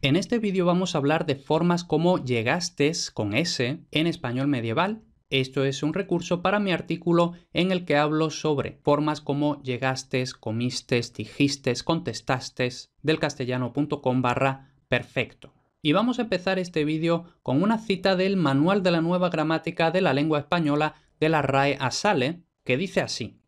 En este vídeo vamos a hablar de formas como llegaste con S en español medieval. Esto es un recurso para mi artículo en el que hablo sobre formas como llegaste, comiste, dijiste, contestaste del castellano.com barra perfecto. Y vamos a empezar este vídeo con una cita del Manual de la Nueva Gramática de la Lengua Española de la RAE Asale, que dice así.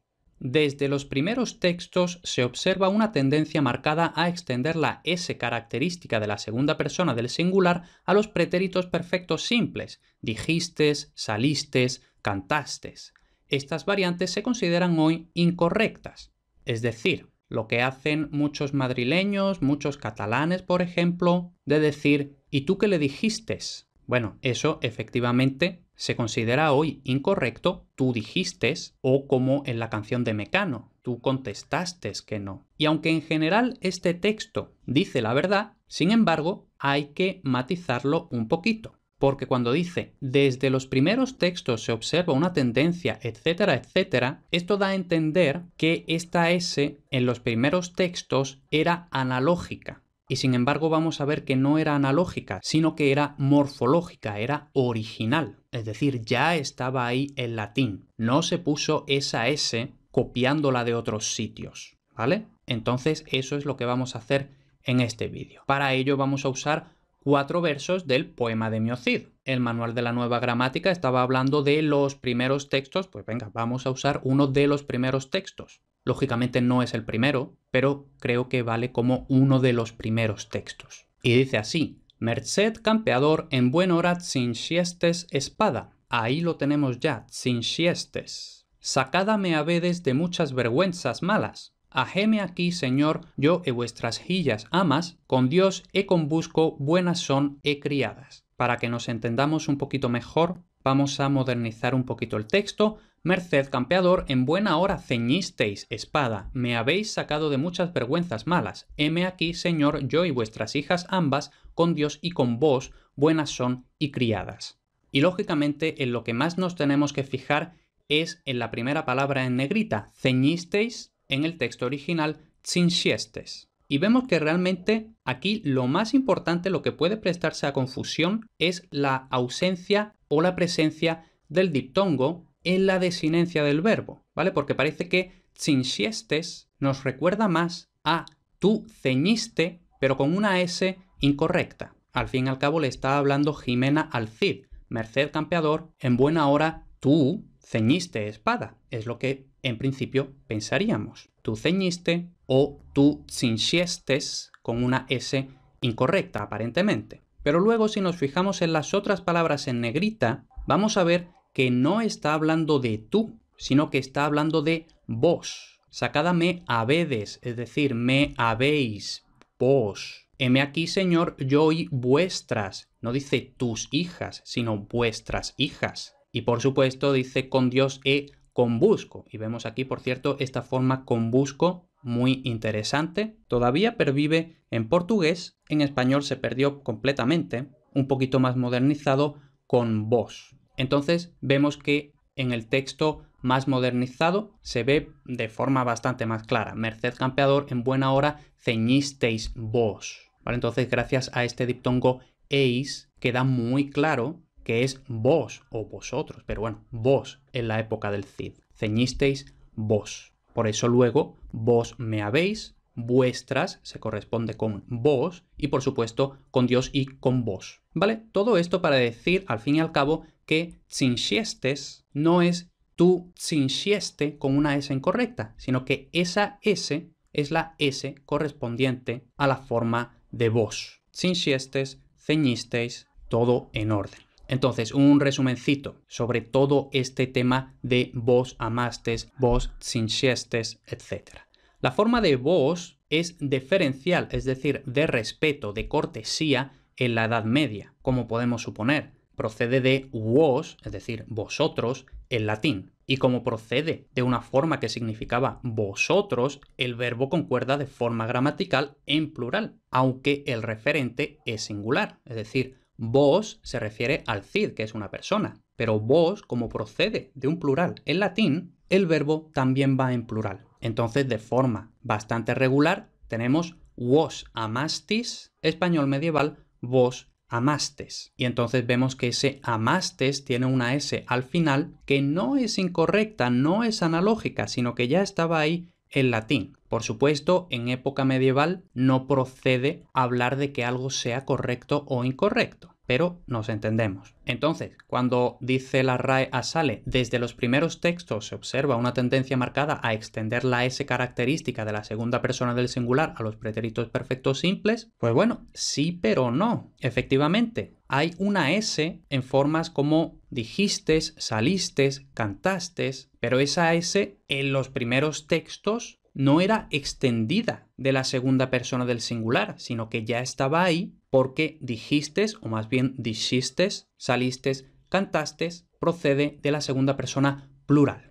Desde los primeros textos se observa una tendencia marcada a extender la S característica de la segunda persona del singular a los pretéritos perfectos simples, dijistes, salistes, cantastes. Estas variantes se consideran hoy incorrectas, es decir, lo que hacen muchos madrileños, muchos catalanes, por ejemplo, de decir ¿y tú qué le dijistes? Bueno, eso efectivamente se considera hoy incorrecto, tú dijiste o como en la canción de Mecano, tú contestaste que no. Y aunque en general este texto dice la verdad, sin embargo, hay que matizarlo un poquito. Porque cuando dice, desde los primeros textos se observa una tendencia, etcétera, etcétera, esto da a entender que esta S en los primeros textos era analógica, y sin embargo vamos a ver que no era analógica, sino que era morfológica, era original, es decir, ya estaba ahí el latín, no se puso esa S copiándola de otros sitios, ¿vale? Entonces eso es lo que vamos a hacer en este vídeo. Para ello vamos a usar cuatro versos del poema de Miocid. El manual de la nueva gramática estaba hablando de los primeros textos, pues venga, vamos a usar uno de los primeros textos. Lógicamente no es el primero, pero creo que vale como uno de los primeros textos. Y dice así, Merced campeador en buen hora sin siestes espada. Ahí lo tenemos ya, sin siestes. Sacada me vedes de muchas vergüenzas malas. Ajeme aquí, Señor, yo e vuestras gillas amas, con Dios con busco buenas son e criadas. Para que nos entendamos un poquito mejor, vamos a modernizar un poquito el texto. Merced campeador, en buena hora ceñisteis espada, me habéis sacado de muchas vergüenzas malas. Heme aquí, señor, yo y vuestras hijas ambas, con Dios y con vos, buenas son y criadas. Y lógicamente en lo que más nos tenemos que fijar es en la primera palabra en negrita, ceñisteis, en el texto original, cinsiestes. Y vemos que realmente aquí lo más importante, lo que puede prestarse a confusión, es la ausencia o la presencia del diptongo en la desinencia del verbo, ¿vale? Porque parece que cinciestes nos recuerda más a tú ceñiste, pero con una S incorrecta. Al fin y al cabo le está hablando Jimena al Cid, merced campeador, en buena hora tú ceñiste espada, es lo que en principio pensaríamos. Tú ceñiste o tú cinciestes con una S incorrecta aparentemente. Pero luego si nos fijamos en las otras palabras en negrita, vamos a ver que no está hablando de tú, sino que está hablando de vos. Sacada me habedes, es decir, me habéis, vos. Heme aquí, Señor, yo y vuestras. No dice tus hijas, sino vuestras hijas. Y por supuesto dice con Dios he con busco. Y vemos aquí, por cierto, esta forma con busco muy interesante. Todavía pervive en portugués, en español se perdió completamente, un poquito más modernizado con vos. Entonces vemos que en el texto más modernizado se ve de forma bastante más clara. Merced campeador, en buena hora ceñisteis vos. entonces gracias a este diptongo eis queda muy claro que es vos o vosotros, pero bueno, vos en la época del Cid. Ceñisteis vos. Por eso luego vos me habéis, vuestras se corresponde con vos y por supuesto con Dios y con vos. ¿Vale? Todo esto para decir al fin y al cabo que cinchiestes no es tú cinchieste con una S incorrecta, sino que esa S es la S correspondiente a la forma de vos. Cinchiestes, ceñisteis, todo en orden. Entonces, un resumencito sobre todo este tema de vos amastes, vos sinchestes, etc. La forma de vos es deferencial, es decir, de respeto, de cortesía en la Edad Media, como podemos suponer. Procede de vos, es decir, vosotros, en latín. Y como procede de una forma que significaba vosotros, el verbo concuerda de forma gramatical en plural, aunque el referente es singular, es decir, Vos se refiere al cid, que es una persona, pero vos, como procede de un plural en latín, el verbo también va en plural. Entonces, de forma bastante regular, tenemos vos amastis, español medieval, vos amastes. Y entonces vemos que ese amastes tiene una S al final que no es incorrecta, no es analógica, sino que ya estaba ahí el latín. Por supuesto, en época medieval no procede hablar de que algo sea correcto o incorrecto, pero nos entendemos. Entonces, cuando dice la RAE a Sale, desde los primeros textos se observa una tendencia marcada a extender la S característica de la segunda persona del singular a los pretéritos perfectos simples, pues bueno, sí pero no. Efectivamente, hay una S en formas como dijistes, saliste, cantastes, pero esa S en los primeros textos no era extendida de la segunda persona del singular, sino que ya estaba ahí porque dijiste, o más bien dijiste, saliste, cantastes, procede de la segunda persona plural.